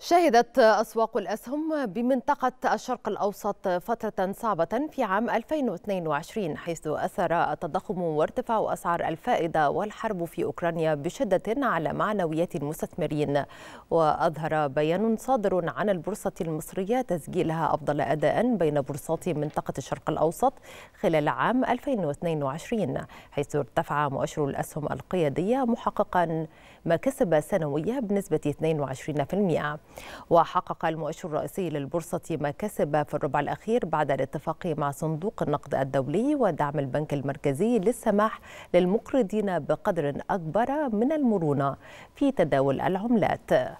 شهدت أسواق الأسهم بمنطقة الشرق الأوسط فترة صعبة في عام 2022 حيث أثر التضخم وارتفاع أسعار الفائدة والحرب في أوكرانيا بشدة على معنويات المستثمرين وأظهر بيان صادر عن البورصة المصرية تسجيلها أفضل أداء بين بورصات منطقة الشرق الأوسط خلال عام 2022 حيث ارتفع مؤشر الأسهم القيادية محققا مكاسب سنوية بنسبة 22% وحقق المؤشر الرئيسي للبورصة ما كسب في الربع الأخير بعد الاتفاق مع صندوق النقد الدولي ودعم البنك المركزي للسماح للمقرضين بقدر أكبر من المرونة في تداول العملات